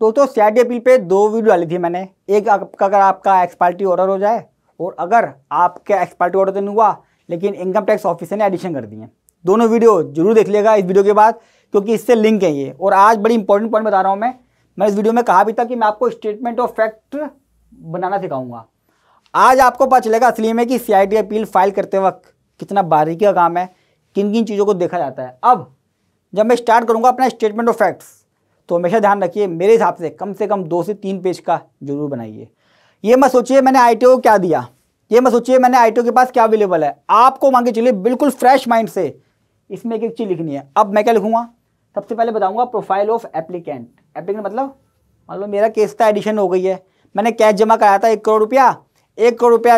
तो दोस्तों CID appeal पे दो वीडियो डाली थी मैंने एक आपका अगर आपका एक्सपार्टी ऑर्डर हो जाए और अगर आपका एक्सपार्टी ऑर्डर तो नहीं हुआ लेकिन इनकम टैक्स ऑफिसर ने एडिशन कर दिए दोनों वीडियो जरूर देख लेगा इस वीडियो के बाद क्योंकि इससे लिंक है ये और आज बड़ी इंपॉर्टेंट पॉइंट बता रहा हूँ मैं मैं इस वीडियो में कहा भी था कि मैं आपको स्टेटमेंट ऑफ फैक्ट बनाना सिखाऊंगा आज आपको पता चलेगा असली में कि सी अपील फाइल करते वक्त कितना बारीकी का काम है किन किन चीज़ों को देखा जाता है अब जब मैं स्टार्ट करूँगा अपना स्टेटमेंट ऑफ फैक्ट्स तो हमेशा ध्यान रखिए मेरे हिसाब से कम से कम दो से तीन पेज का जरूर बनाइए ये मत सोचिए मैंने आई को क्या दिया ये मत सोचिए मैंने आई के पास क्या अवेलेबल है आपको के चलिए बिल्कुल फ्रेश माइंड से इसमें एक एक चीज़ लिखनी है अब मैं क्या लिखूँगा सबसे पहले बताऊँगा प्रोफाइल ऑफ एप्लीकेंट एप्लीकेंट मतलब मान लो मेरा केस था एडिशन हो गई है मैंने कैश जमा कराया था एक करोड़ रुपया एक करोड़ रुपया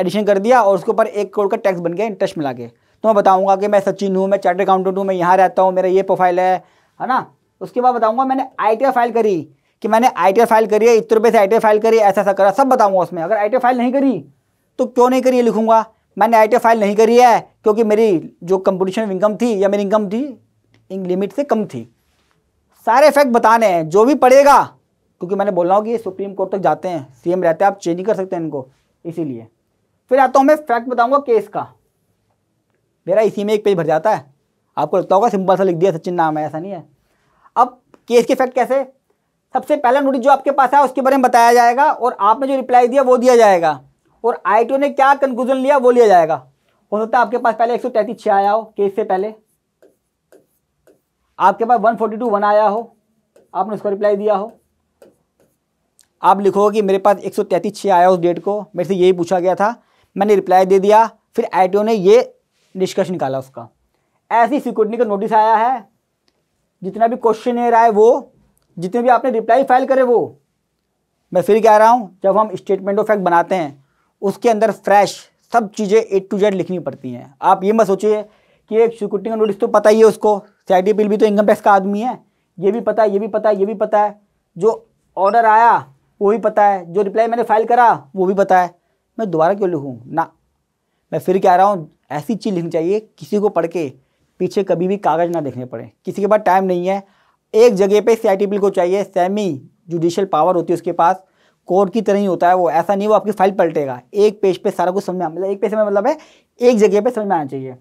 एडिशन कर दिया और उसके ऊपर एक करोड़ का टैक्स बन गया इंटरेस्ट मिला के तो मैं बताऊँगा कि मैं सचिन हूँ मैं चार्ट अकाउंटेंट हूँ मैं यहाँ रहता हूँ मेरा ये प्रोफाइल है है ना उसके बाद बताऊंगा मैंने आई फाइल करी कि मैंने आई फाइल करी है इतने रुपये से आई फाइल करी ऐसा ऐसा करा सब बताऊंगा उसमें अगर आई फाइल नहीं करी तो क्यों नहीं करी लिखूंगा मैंने आई फाइल नहीं करी है क्योंकि मेरी जो कंपटीशन इनकम थी या मेरी इनकम थी इन लिमिट से कम थी सारे फैक्ट बताने हैं जो भी पड़ेगा क्योंकि मैंने बोल रहा हूँ कि ये सुप्रीम कोर्ट तक जाते हैं सीएम रहते हैं आप चेंज नहीं कर सकते इनको इसीलिए फिर आता हूँ मैं फैक्ट बताऊँगा केस का मेरा इसी में एक पेज भर जाता है आपको लगता होगा सिंपल सा लिख दिया सचिन नाम है ऐसा नहीं है केस के फैक्ट कैसे सबसे पहला नोटिस जो आपके पास आया उसके बारे में बताया जाएगा और आपने जो रिप्लाई दिया वो दिया जाएगा और आई ने क्या कंक्लूजन लिया वो लिया जाएगा हो सकता है आपके पास पहले एक सौ आया हो केस से पहले आपके पास वन फोर्टी टू वन आया हो आपने उसका रिप्लाई दिया हो आप लिखोगे कि मेरे पास एक सौ तैंतीस छः आया उस डेट को मेरे से यही पूछा गया था मैंने रिप्लाई दे दिया फिर आई ने ये निष्कर्ष निकाला उसका ऐसी सिक्योरिटी का नोटिस आया है जितना भी क्वेश्चन एयर आए वो जितने भी आपने रिप्लाई फाइल करे वो मैं फिर कह रहा हूँ जब हम स्टेटमेंट ऑफ फैक्ट बनाते हैं उसके अंदर फ्रेश सब चीज़ें ए टू जेड लिखनी पड़ती हैं आप ये मत सोचिए कि एक सिक्योरिटी का नोटिस तो पता ही है उसको सी बिल भी तो इनकम टैक्स का आदमी है ये भी पता है ये भी पता है ये भी पता है जो ऑर्डर आया वो भी पता है जो रिप्लाई मैंने फाइल करा वो भी पता है मैं दोबारा क्यों लिखूँ ना मैं फिर कह रहा हूँ ऐसी चीज़ लिखनी चाहिए किसी को पढ़ के पीछे कभी भी कागज़ ना देखने पड़े किसी के पास टाइम नहीं है एक जगह पे सी आई को चाहिए सेमी जुडिशियल पावर होती है उसके पास कोर्ट की तरह ही होता है वो ऐसा नहीं वो आपकी फाइल पलटेगा एक पेज पे सारा कुछ समझ में मतलब एक पेज में मतलब है एक जगह पे समझ में आना चाहिए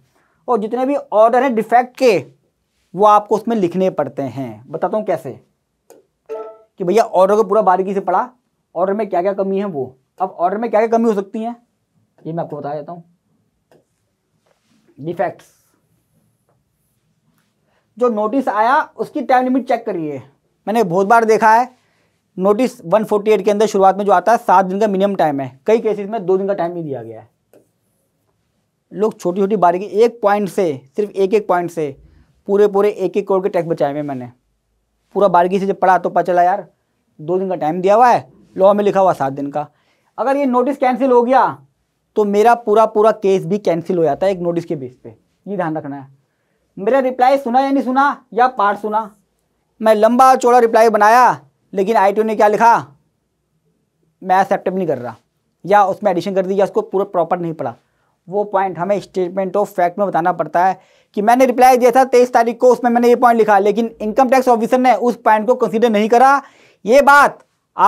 और जितने भी ऑर्डर हैं डिफेक्ट के वो आपको उसमें लिखने पड़ते हैं बताता हूँ कैसे कि भैया ऑर्डर को पूरा बारीकी से पढ़ा ऑर्डर में क्या क्या कमी है वो अब ऑर्डर में क्या क्या कमी हो सकती है ये मैं आपको बता देता हूँ डिफेक्ट्स जो नोटिस आया उसकी टाइम लिमिट चेक करिए मैंने बहुत बार देखा है नोटिस 148 के अंदर शुरुआत में जो आता है सात दिन का मिनिमम टाइम है कई केसेस में दो दिन का टाइम भी दिया गया है लोग छोटी छोटी बारीकी एक पॉइंट से सिर्फ एक एक पॉइंट से पूरे पूरे एक एक करोड़ के टैक्स बचाए हुए मैंने पूरा बारीकी से जब पढ़ा तो पता चला यार दो दिन का टाइम दिया हुआ है लॉ में लिखा हुआ सात दिन का अगर ये नोटिस कैंसिल हो गया तो मेरा पूरा पूरा केस भी कैंसिल हो जाता है एक नोटिस के बेस पे ये ध्यान रखना है मेरा रिप्लाई सुना या नहीं सुना या पार्ट सुना मैं लंबा चौड़ा रिप्लाई बनाया लेकिन आई ने क्या लिखा मैं एक्सेप्ट नहीं कर रहा या उसमें एडिशन कर दी या उसको पूरा प्रॉपर नहीं पढ़ा वो पॉइंट हमें स्टेटमेंट ऑफ फैक्ट में बताना पड़ता है कि मैंने रिप्लाई दिया था तेईस तारीख को उसमें मैंने ये पॉइंट लिखा लेकिन इनकम टैक्स ऑफिसर ने उस पॉइंट को कंसिडर नहीं करा ये बात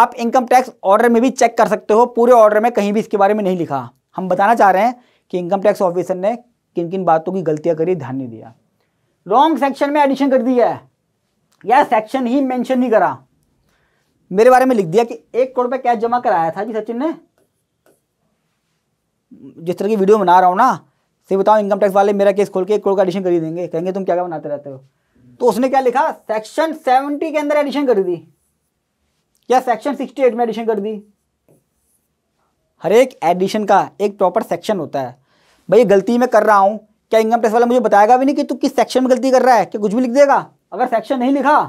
आप इनकम टैक्स ऑर्डर में भी चेक कर सकते हो पूरे ऑर्डर में कहीं भी इसके बारे में नहीं लिखा हम बताना चाह रहे हैं कि इनकम टैक्स ऑफिसर ने किन किन बातों की गलतियाँ करी ध्यान नहीं दिया रॉन्ग सेक्शन में एडिशन कर दिया है या सेक्शन ही मेंशन नहीं करा मेरे बारे में लिख दिया कि एक करोड़ रुपया कैश जमा कराया था जी सचिन ने जिस तरह की वीडियो बना रहा हूँ ना से बताओ इनकम टैक्स वाले मेरा केस खोल के एक करोड़ का एडिशन कर देंगे कहेंगे तुम क्या क्या बनाते रहते हो तो उसने क्या लिखा सेक्शन सेवेंटी के अंदर एडिशन कर दी या सेक्शन सिक्सटी एट में एडिशन कर दी हर एक एडिशन का एक प्रॉपर सेक्शन होता है भाई गलती में कर रहा हूँ क्या इनकम टैक्स वाला मुझे बताएगा भी नहीं कि तू किस सेक्शन में गलती कर रहा है कि कुछ भी लिख देगा अगर सेक्शन नहीं लिखा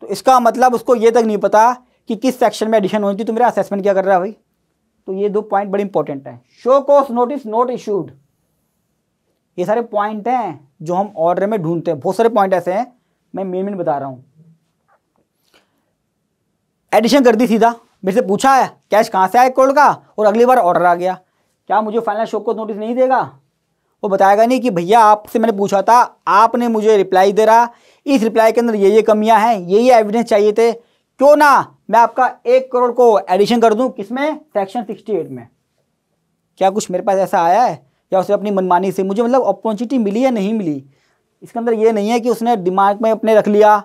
तो इसका मतलब उसको ये तक नहीं पता कि किस सेक्शन में एडिशन होनी थी तो मेरा असेसमेंट क्या कर रहा है भाई तो ये दो पॉइंट बड़े इंपॉर्टेंट हैं show cause notice not issued ये सारे पॉइंट हैं जो हम ऑर्डर में ढूंढते हैं बहुत सारे पॉइंट ऐसे हैं मैं मेन मेन बता रहा हूँ एडिशन कर दी सीधा मेरे से पूछा है कैश कहाँ से आया एक करोड़ का और अगली बार ऑर्डर आ गया क्या मुझे फाइनल शो को नोटिस नहीं देगा वो बताएगा नहीं कि भैया आपसे मैंने पूछा था आपने मुझे रिप्लाई दे रहा इस रिप्लाई के अंदर ये ये कमियां हैं ये ये एविडेंस चाहिए थे क्यों ना मैं आपका एक करोड़ को एडिशन कर दूं किसमें सेक्शन 68 में क्या कुछ मेरे पास ऐसा आया है या उसने अपनी मनमानी से मुझे मतलब अपॉर्चुनिटी मिली या नहीं मिली इसके अंदर ये नहीं है कि उसने दिमाग में अपने रख लिया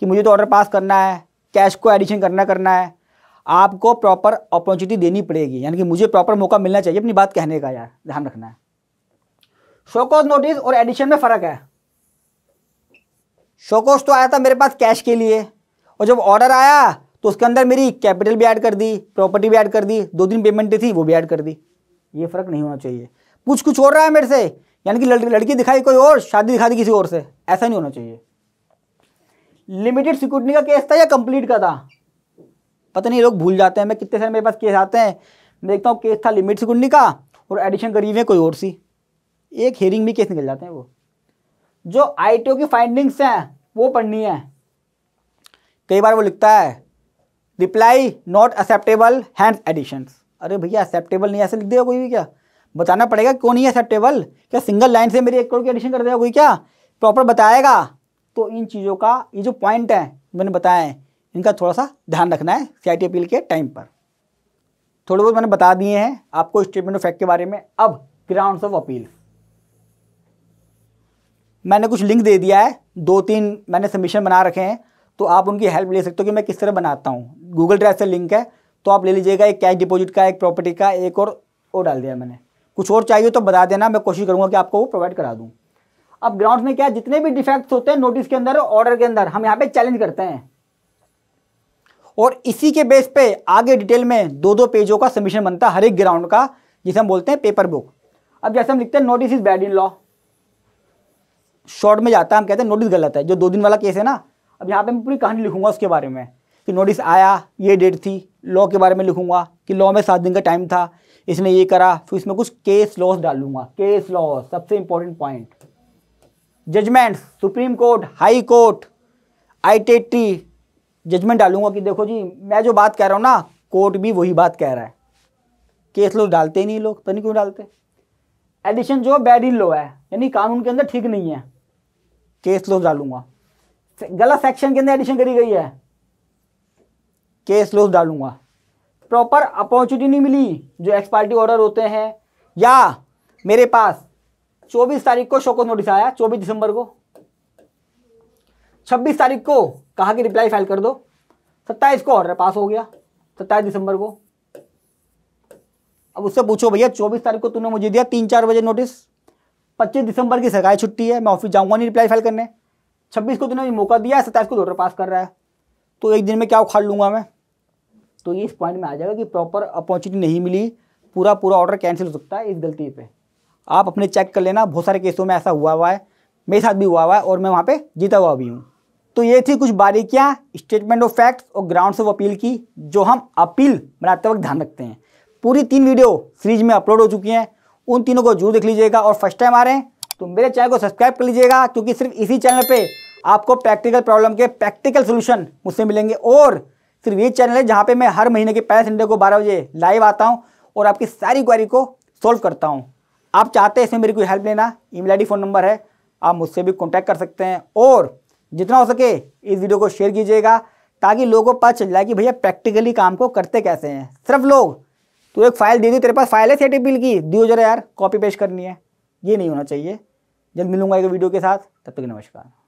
कि मुझे तो ऑर्डर पास करना है कैश को एडिशन करना करना है आपको प्रॉपर अपॉर्चुनिटी देनी पड़ेगी यानी कि मुझे प्रॉपर मौका मिलना चाहिए अपनी बात कहने का यार ध्यान रखना है शोकोज नोटिस और एडिशन में फ़र्क है शोकोज तो आया था मेरे पास कैश के लिए और जब ऑर्डर आया तो उसके अंदर मेरी कैपिटल भी ऐड कर दी प्रॉपर्टी भी ऐड कर दी दो दिन पेमेंट थी वो भी ऐड कर दी ये फ़र्क नहीं होना चाहिए कुछ कुछ हो रहा है मेरे से यानी कि लड़की लड़की दिखाई कोई और शादी दिखा दी किसी और से ऐसा नहीं होना चाहिए लिमिटेड सिक्योरिटी का केस था या कंप्लीट का था पता नहीं लोग भूल जाते हैं मैं कितने सारे मेरे पास केस आते हैं देखता हूँ केस था लिमिट सिक्योरिटी का और एडिशन हुई है कोई और सी एक हेयरिंग भी केस निकल जाते हैं वो जो आईटीओ की फाइंडिंग्स हैं वो पढ़नी है कई बार वो लिखता है reply not acceptable and additions अरे भैया एक्सेप्टेबल नहीं ऐसे लिख दिया कोई भी क्या बताना पड़ेगा क्यों नहीं एक्सेप्टेबल क्या सिंगल लाइन से मेरी एक करोड़ की एडिशन कर देगा कोई क्या प्रॉपर बताएगा तो इन चीज़ों का ये जो पॉइंट है मैंने बताया है इनका थोड़ा सा ध्यान रखना है सी अपील के टाइम पर थोड़े बहुत मैंने बता दिए हैं आपको स्टेटमेंट ऑफ फैक्ट के बारे में अब ग्राउंड्स ऑफ अपील मैंने कुछ लिंक दे दिया है दो तीन मैंने सबमिशन बना रखे हैं तो आप उनकी हेल्प ले सकते हो कि मैं किस तरह बनाता हूँ गूगल ड्राइव से लिंक है तो आप ले लीजिएगा एक कैश डिपॉजिट का एक प्रॉपर्टी का एक और वो डाल दिया मैंने कुछ और चाहिए तो बता देना मैं कोशिश करूँगा कि आपको वो प्रोवाइड करा दूँ अब ग्राउंड में क्या है जितने भी डिफेक्ट्स होते हैं नोटिस के अंदर ऑर्डर के अंदर हम यहाँ पे चैलेंज करते हैं और इसी के बेस पे आगे डिटेल में दो दो पेजों का सबमिशन बनता है हर एक ग्राउंड का जिसे हम बोलते हैं पेपर बुक अब जैसे हम लिखते हैं notice is bad in law short में जाता है हम कहते हैं नोटिस गलत है जो दो दिन वाला केस है ना अब यहाँ पे मैं पूरी कहानी लिखूंगा उसके बारे में कि नोटिस आया ये डेट थी लॉ के बारे में लिखूंगा कि लॉ में सात दिन का टाइम था इसने ये करा फिर इसमें कुछ केस लॉस डालूंगा केस लॉस सबसे important point judgment supreme court high court आई जजमेंट डालूंगा कि देखो जी मैं जो बात कह रहा हूँ ना कोर्ट भी वही बात कह रहा है केस लॉस डालते ही नहीं लोग तो नहीं क्यों डालते एडिशन जो बैड इन लॉ है यानी कानून के अंदर ठीक नहीं है केस लोस डालूंगा गलत सेक्शन के अंदर एडिशन करी गई है केस लोस डालूंगा प्रॉपर अपॉर्चुनिटी नहीं मिली जो एक्सपायरी ऑर्डर होते हैं या मेरे पास 24 तारीख को शोको नोटिस आया 24 दिसंबर को 26 तारीख को कहा कि रिप्लाई फाइल कर दो 27 को ऑर्डर पास हो गया 27 दिसंबर को अब उससे पूछो भैया 24 तारीख को तूने मुझे दिया तीन चार बजे नोटिस पच्चीस दिसंबर की सरकारी छुट्टी है मैं ऑफिस जाऊँगा नहीं रिप्लाई फाइल करने छब्बीस को तूने मौका दिया है सत्ताईस को ऑर्डर पास कर रहा है तो एक दिन में क्या उखाड़ लूँगा मैं तो ये इस पॉइंट में आ जाएगा कि प्रॉपर अपॉर्चुनिटी नहीं मिली पूरा पूरा ऑर्डर कैंसिल हो सकता है इस गलती पे आप अपने चेक कर लेना बहुत सारे केसों में ऐसा हुआ हुआ है मेरे साथ भी हुआ हुआ है और मैं वहाँ पे जीता हुआ भी हूँ तो ये थी कुछ बारीकियाँ स्टेटमेंट ऑफ फैक्ट्स और ग्राउंड्स ऑफ अपील की जो हम अपील बनाते वक्त ध्यान रखते हैं पूरी तीन वीडियो सीरीज में अपलोड हो चुकी हैं उन तीनों को जरूर देख लीजिएगा और फर्स्ट टाइम आ रहे हैं तो मेरे चैनल को सब्सक्राइब कर लीजिएगा क्योंकि सिर्फ इसी चैनल पर आपको प्रैक्टिकल प्रॉब्लम के प्रैक्टिकल सोल्यूशन मुझसे मिलेंगे और सिर्फ ये चैनल है जहाँ पर मैं हर महीने के पहले संडे को बारह बजे लाइव आता हूँ और आपकी सारी क्वारी को सॉल्व करता हूँ आप चाहते हैं इसमें मेरी कोई हेल्प लेना ईमेल आईडी फ़ोन नंबर है आप मुझसे भी कॉन्टैक्ट कर सकते हैं और जितना हो सके इस वीडियो को शेयर कीजिएगा ताकि लोगों को पता चल जाए कि भैया प्रैक्टिकली काम को करते कैसे हैं सिर्फ लोग तो एक फाइल दे दी तेरे पास फाइल है सेट बिल की दियो जरा यार कॉपी पेश करनी है ये नहीं होना चाहिए जल्द मिलूंगा एक वीडियो के साथ तब तक नमस्कार